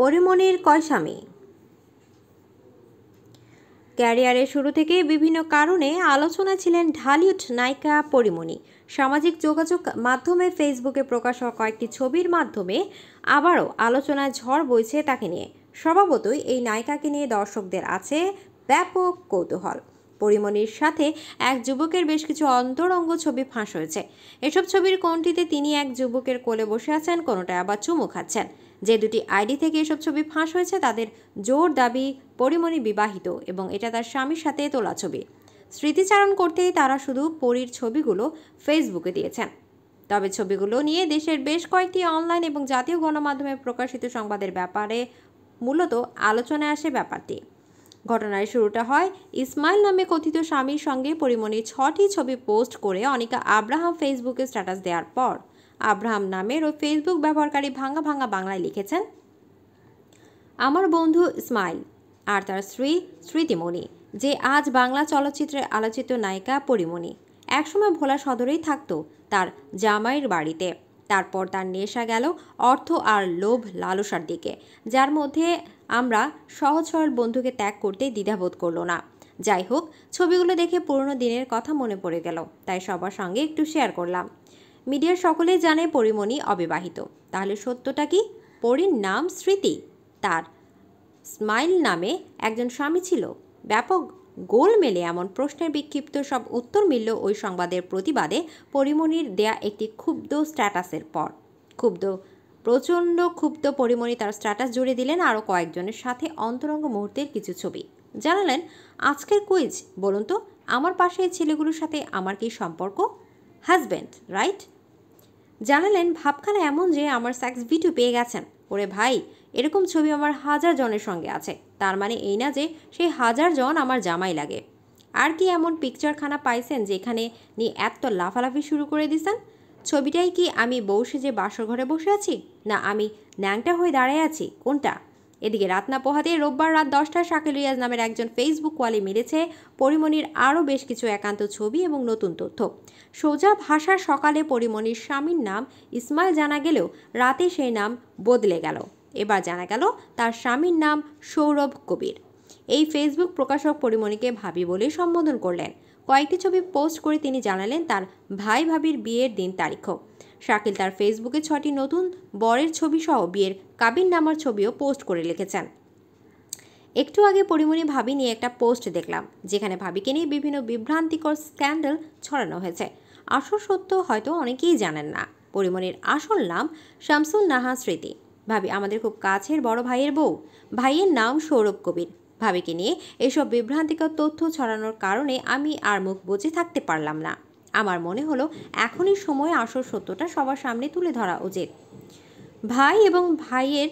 পরিমণির কয়স্বামী ক্যারিয়ারের শুরু থেকেই বিভিন্ন কারণে আলোচনা ছিলেন ঢালিউড নায়িকা পরিমণি সামাজিক যোগাযোগ মাধ্যমে ফেসবুকে প্রকাশ হওয়া কয়েকটি ছবির মাধ্যমে আবারও আলোচনায় ঝড় বইছে তাকে নিয়ে স্বভাবতই এই নায়িকাকে নিয়ে দর্শকদের আছে ব্যাপক কৌতূহল পরিমণির সাথে এক যুবকের বেশ কিছু অন্তরঙ্গ ছবি ফাঁস হয়েছে এসব ছবির কোনটিতে তিনি এক যুবকের কোলে বসে আছেন কোনোটায় আবার চুমু খাচ্ছেন যে দুটি আইডি থেকে এসব ছবি ফাঁস হয়েছে তাদের জোর দাবি পরিমণি বিবাহিত এবং এটা তার স্বামীর সাথে তোলা ছবি স্মৃতিচারণ করতেই তারা শুধু পরীর ছবিগুলো ফেসবুকে দিয়েছেন তবে ছবিগুলো নিয়ে দেশের বেশ কয়েকটি অনলাইন এবং জাতীয় গণমাধ্যমে প্রকাশিত সংবাদের ব্যাপারে মূলত আলোচনায় আসে ব্যাপারটি ঘটনায় শুরুটা হয় ইসমাইল নামে কথিত স্বামীর সঙ্গে পরিমণি ছটি ছবি পোস্ট করে অনিকা আব্রাহাম ফেসবুকে স্ট্যাটাস দেওয়ার পর আব্রাহাম নামের ওই ফেসবুক ব্যবহারকারী ভাঙ্গা ভাঙা বাংলায় লিখেছেন আমার বন্ধু ইসমাইল আর তার স্ত্রী স্মৃতিমণি যে আজ বাংলা চলচ্চিত্রের আলোচিত নায়িকা পরিমণি একসময় ভোলা সদরেই থাকতো তার জামাইয়ের বাড়িতে তারপর তার নেশা গেল অর্থ আর লোভ লালসার দিকে যার মধ্যে আমরা সহজ সরল বন্ধুকে ত্যাগ করতে দ্বিধাবোধ করল না যাই হোক ছবিগুলো দেখে পুরনো দিনের কথা মনে পড়ে গেল তাই সবার সঙ্গে একটু শেয়ার করলাম মিডিয়ার সকলেই জানে পরিমণি অবিবাহিত তাহলে সত্যটা কি পরীর নাম স্মৃতি তার স্মাইল নামে একজন স্বামী ছিল ব্যাপক গোল মেলে এমন প্রশ্নের বিক্ষিপ্ত সব উত্তর মিলল ওই সংবাদের প্রতিবাদে পরিমণির দেয়া একটি ক্ষুব্ধ স্ট্যাটাসের পর ক্ষুব্ধ প্রচণ্ড ক্ষুব্ধ পরিমণি তার স্ট্যাটাস জুড়ে দিলেন আরও কয়েকজনের সাথে অন্তরঙ্গ মুহূর্তের কিছু ছবি জানালেন আজকের কুইজ বলুন তো আমার পাশে ছেলেগুলোর সাথে আমার কি সম্পর্ক হাজব্যান্ড রাইট জানালেন ভাবখানা এমন যে আমার স্যাক্স ভিডিও পেয়ে গেছেন ওরে ভাই এরকম ছবি আমার হাজার জনের সঙ্গে আছে তার মানে এই না যে সেই হাজার জন আমার জামাই লাগে আর কি এমন পিকচারখানা পাইছেন যেখানে নিয়ে এত লাফালাফি শুরু করে দিছেন ছবিটাই কি আমি বউ যে বাসর ঘরে বসে আছি না আমি ন্যাংটা হয়ে দাঁড়ায় আছি কোনটা এদিকে রাত না পোহাতে রোববার রাত দশটায় শাকিল রিয়াজ নামের একজন ফেসবুক ওয়ালে মিলেছে পরিমণির আরও বেশ কিছু একান্ত ছবি এবং নতুন তথ্য সোজা ভাষার সকালে পরিমণির স্বামীর নাম ইসমাইল জানা গেলেও রাতে সেই নাম বদলে গেল এবার জানা গেল তার স্বামীর নাম সৌরভ কবির এই ফেসবুক প্রকাশক পরিমণিকে ভাবি বলে সম্বোধন করলেন কয়েকটি ছবি পোস্ট করে তিনি জানালেন তার ভাই ভাবির বিয়ের দিন তারিখও শাকিল তার ফেসবুকে ছটি নতুন বরের ছবি সহ বিয়ের কাবিন নামার ছবিও পোস্ট করে লিখেছেন একটু আগে পরিমণি ভাবি নিয়ে একটা পোস্ট দেখলাম যেখানে ভাবিকে নিয়ে বিভিন্ন বিভ্রান্তিকর স্ক্যান্ডেল ছড়ানো হয়েছে আসল সত্য হয়তো অনেকেই জানেন না পরিমণির আসল নাম শামসুল নাহা স্মৃতি ভাবি আমাদের খুব কাছের বড় ভাইয়ের বউ ভাইয়ের নাম সৌরভ কবির ভাবিকে নিয়ে এসব বিভ্রান্তিকর তথ্য ছড়ানোর কারণে আমি আর মুখ বুঝে থাকতে পারলাম না আমার মনে হলো এখনই সময় আসল সত্যটা সবার সামনে তুলে ধরা উচিত ভাই এবং ভাইয়ের